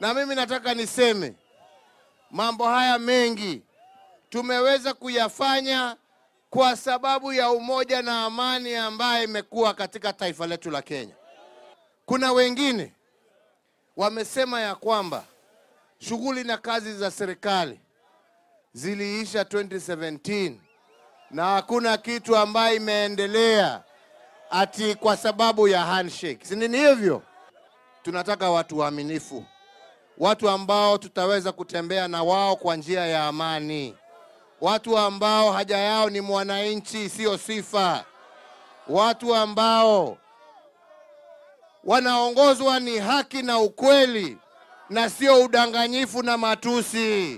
Na mimi nataka niseme mambo haya mengi tumeweza kuyafanya kwa sababu ya umoja na amani ambayo imekuwa katika taifa letu la Kenya. Kuna wengine wamesema ya kwamba shughuli na kazi za serikali ziliisha 2017 na hakuna kitu ambayo imeendelea ati kwa sababu ya handshake. Si nini hivyo? Tunataka watu waaminifu watu ambao tutaweza kutembea na wao kwa njia ya amani, watu ambao haja yao ni mwananchi, sio sifa, watu ambao wanaongozwa ni haki na ukweli na sio udanganyifu na matusi.